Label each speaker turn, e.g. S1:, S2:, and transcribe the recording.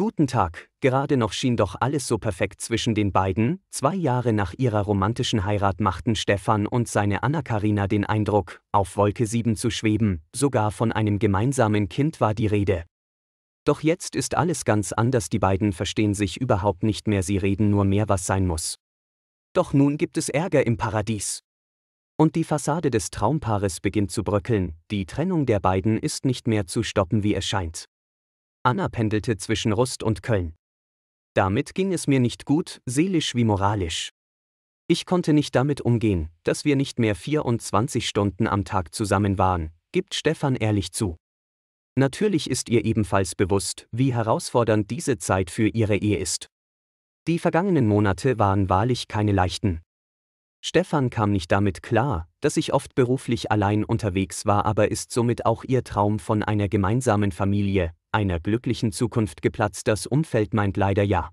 S1: Guten Tag, gerade noch schien doch alles so perfekt zwischen den beiden, zwei Jahre nach ihrer romantischen Heirat machten Stefan und seine Anna-Karina den Eindruck, auf Wolke 7 zu schweben, sogar von einem gemeinsamen Kind war die Rede. Doch jetzt ist alles ganz anders, die beiden verstehen sich überhaupt nicht mehr, sie reden nur mehr, was sein muss. Doch nun gibt es Ärger im Paradies. Und die Fassade des Traumpaares beginnt zu bröckeln, die Trennung der beiden ist nicht mehr zu stoppen, wie es scheint. Anna pendelte zwischen Rust und Köln. Damit ging es mir nicht gut, seelisch wie moralisch. Ich konnte nicht damit umgehen, dass wir nicht mehr 24 Stunden am Tag zusammen waren, gibt Stefan ehrlich zu. Natürlich ist ihr ebenfalls bewusst, wie herausfordernd diese Zeit für ihre Ehe ist. Die vergangenen Monate waren wahrlich keine leichten. Stefan kam nicht damit klar, dass ich oft beruflich allein unterwegs war, aber ist somit auch ihr Traum von einer gemeinsamen Familie, einer glücklichen Zukunft geplatzt. Das Umfeld meint leider ja.